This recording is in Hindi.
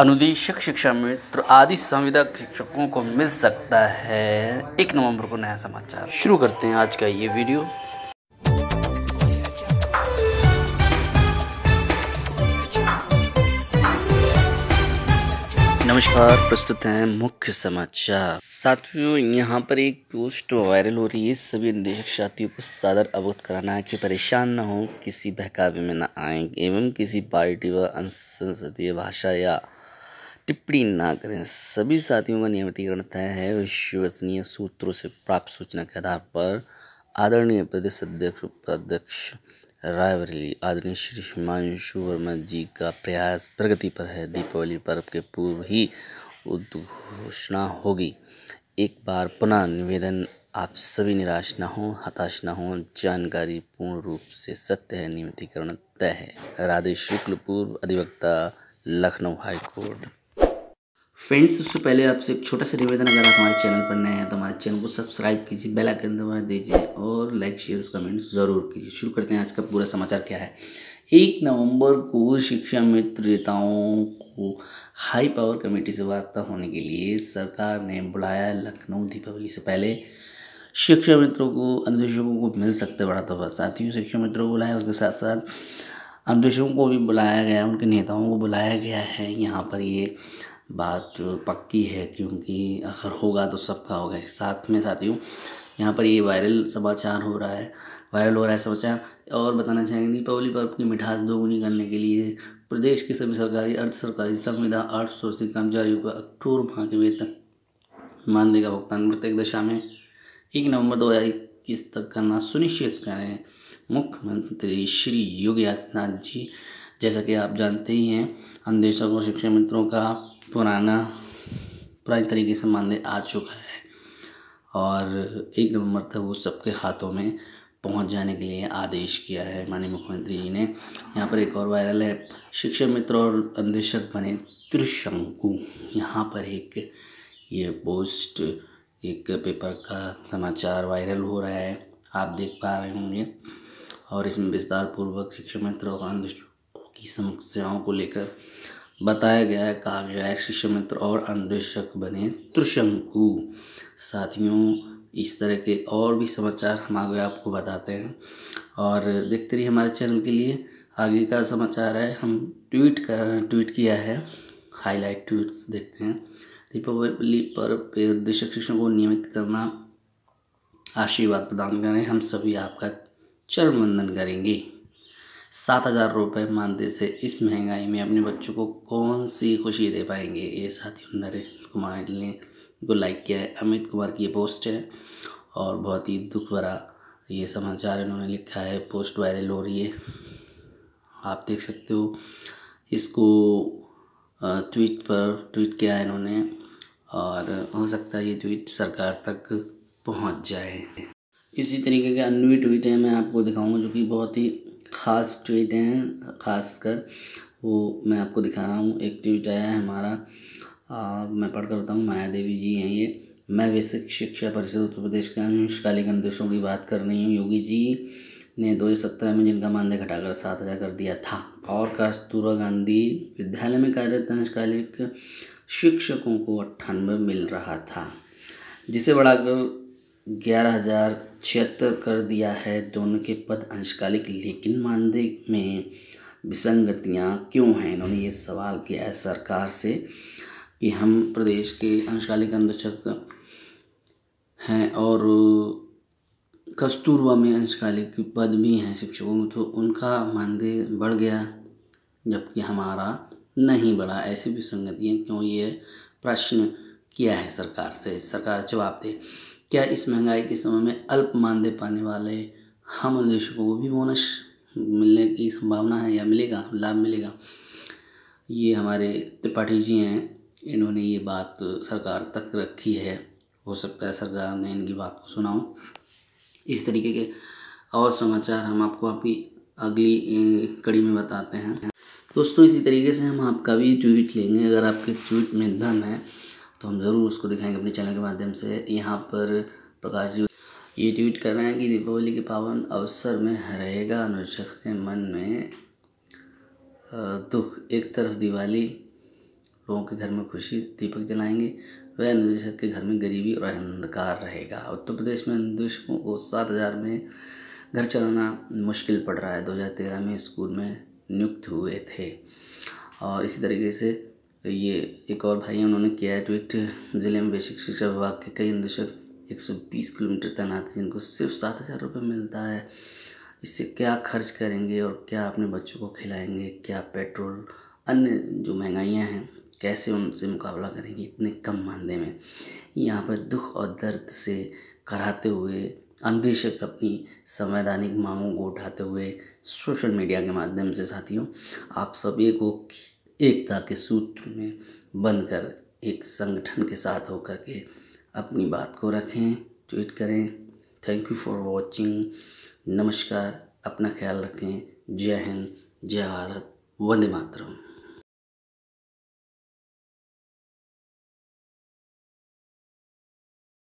अनुदेशक शिक्षा मित्र आदि संविदा शिक्षकों को मिल सकता है एक नवंबर को नया समाचार शुरू करते हैं आज का ये वीडियो नमस्कार प्रस्तुत है मुख्य समाचार साथियों यहाँ पर एक पोस्ट वायरल हो रही है सभी निदेशक साथियों को सादर अवगत कराना है कि परेशान न हो किसी बहकावे में न आए एवं किसी पार्टी व असंसदीय भाषा या टिप्पणी ना करें सभी साथियों का नियमितीकरण तय है विश्वसनीय सूत्रों से प्राप्त सूचना के आधार पर आदरणीय प्रदेश अध्यक्ष उपाध्यक्ष रायवरेली आदरणीय श्री हिमांशु वर्मा जी का प्रयास प्रगति पर है दीपावली पर्व के पूर्व ही उद्घोषणा होगी एक बार पुनः निवेदन आप सभी निराश ना हों हताश ना हों जानकारी पूर्ण रूप से सत्य है नियमितीकरण तय है राधे शुक्ल पूर्व अधिवक्ता लखनऊ हाईकोर्ट फ्रेंड्स उससे पहले आपसे एक छोटा सा निवेदन अगर आप हमारे चैनल पर नए हैं तो हमारे चैनल को सब्सक्राइब कीजिए बेल आइकन दबा दीजिए और लाइक शेयर कमेंट्स ज़रूर कीजिए शुरू करते हैं आज का पूरा समाचार क्या है एक नवंबर को शिक्षा मित्र नेताओं को हाई पावर कमेटी से वार्ता होने के लिए सरकार ने बुलाया लखनऊ दीपावली से पहले शिक्षा मित्रों को अनुदेशकों को मिल सकते बड़ा तोहफा साथियों शिक्षा मित्रों को बुलाया उसके साथ साथ अनुदेशकों को भी बुलाया गया उनके नेताओं को बुलाया गया है यहाँ पर ये बात पक्की है क्योंकि अगर होगा तो सबका होगा साथ में साथियों यहाँ पर ये वायरल समाचार हो रहा है वायरल हो रहा है समाचार और बताना चाहेंगे दीपावली पर्व की मिठास दोगुनी करने के लिए प्रदेश की सभी सरकारी अर्ध सरकारी संविदा आठ सौ अस्सी कर्मचारियों का अक्टूबर माह के वेतन मानदेय का भुगतान प्रत्येक दशा में एक नवंबर दो हज़ार इक्कीस तक करना सुनिश्चित करें मुख्यमंत्री श्री योगी आदित्यनाथ जी जैसा कि आप जानते ही हैं अंदेशक देशों को शिक्षा मित्रों का पुराना पुरानी तरीके से मान आ चुका है और एक नवंबर तक वो सबके हाथों में पहुंच जाने के लिए आदेश किया है माननीय मुख्यमंत्री जी ने यहाँ पर एक और वायरल है शिक्षा मित्र और अन्वेषक बने त्रिशंकु यहाँ पर एक ये पोस्ट एक पेपर का समाचार वायरल हो रहा है आप देख पा रहे होंगे और इसमें विस्तार पूर्वक मित्र और अन्वेषकों की समस्याओं को लेकर बताया गया है काव्य है शिष्य मित्र और अन्वेषक बने त्रिशंकु साथियों इस तरह के और भी समाचार हम आगे आपको बताते हैं और देखते रहिए हमारे चैनल के लिए आगे का समाचार है हम ट्वीट कर ट्वीट किया है हाईलाइट ट्वीट्स देखते हैं दीपावली पर देश शिक्षण को नियमित करना आशीर्वाद प्रदान करें हम सभी आपका चरण वंदन करेंगे सात हज़ार रुपये मानते से इस महंगाई में अपने बच्चों को कौन सी खुशी दे पाएंगे ये साथियों नरेंद्र कुमार ने को लाइक किया है अमित कुमार की ये पोस्ट है और बहुत ही दुख भरा ये समाचार इन्होंने लिखा है पोस्ट वायरल हो रही है आप देख सकते हो इसको ट्वीट पर ट्वीट किया है इन्होंने और हो सकता है ये ट्वीट सरकार तक पहुंच जाए इसी तरीके के अन्य ट्वीट हैं मैं आपको दिखाऊंगा जो कि बहुत ही ख़ास ट्वीट हैं ख़ासकर वो मैं आपको दिखा रहा हूँ एक ट्वीट आया है हमारा आ, मैं पढ़कर बताऊँ माया देवी जी हैं ये मैं वैश्विक शिक्षा परिषद उत्तर प्रदेश के अंशकालिक अनुदेशों की बात कर रही हूँ योगी जी ने दो हज़ार सत्रह में जिनका मानदेय घटाकर सात हज़ार कर दिया था और कस्तूरा गांधी विद्यालय में कार्यरत अंशकालिक शिक्षकों को अट्ठानवे मिल रहा था जिसे बढ़ाकर ग्यारह हज़ार छिहत्तर कर दिया है दोनों तो के पद अंशकालिक लेकिन मानदेय में विसंगतियाँ क्यों हैं इन्होंने ये सवाल किया है सरकार से कि हम प्रदेश के अंशकालिक अनुरक्षक हैं और कस्तूरबा में अंशकालिक पद भी हैं शिक्षकों में तो उनका मानदेय बढ़ गया जबकि हमारा नहीं बढ़ा ऐसी विसंगतियाँ क्यों ये प्रश्न किया है सरकार से सरकार जवाब दे क्या इस महंगाई के समय में अल्प मानदेय पाने वाले हम निवेशकों को भी बोनस मिलने की संभावना है या मिलेगा लाभ मिलेगा ये हमारे त्रिपाठी जी हैं इन्होंने ये बात सरकार तक रखी है हो सकता है सरकार ने इनकी बात को सुना हो इस तरीके के और समाचार हम आपको अभी अगली कड़ी में बताते हैं दोस्तों इसी तरीके से हम आपका भी ट्वीट लेंगे अगर आपके ट्वीट में दम है तो हम ज़रूर उसको दिखाएंगे अपने चैनल के माध्यम से यहाँ पर प्रकाश जी ये ट्वीट कर रहे हैं कि दीपावली के पावन अवसर में रहेगा अनुशक के मन में दुख एक तरफ दिवाली लोगों के घर में खुशी दीपक जलाएंगे वह अनुदेशक के घर में गरीबी और अंधकार रहेगा उत्तर प्रदेश में अनुदेशकों को सात हज़ार में घर चलाना मुश्किल पड़ रहा है दो में स्कूल में नियुक्त हुए थे और इसी तरीके से तो ये एक और भाई उन्होंने किया है ट्वीट जिले में बेसिक शिक्षा विभाग के कई निदेशक 120 किलोमीटर तैनात हैं जिनको सिर्फ सात हज़ार रुपये मिलता है इससे क्या खर्च करेंगे और क्या अपने बच्चों को खिलाएंगे क्या पेट्रोल अन्य जो महंगाइयाँ हैं कैसे उनसे मुकाबला करेंगे इतने कम मानदे में यहाँ पर दुख और दर्द से कराते हुए अनदेशक अपनी संवैधानिक मांगों को उठाते हुए सोशल मीडिया के माध्यम से साथियों आप सभी को एकता के सूत्र में बनकर एक संगठन के साथ होकर के अपनी बात को रखें ट्वीट करें थैंक यू फॉर वॉचिंग नमस्कार अपना ख्याल रखें जय हिंद जय भारत वंदे मातरम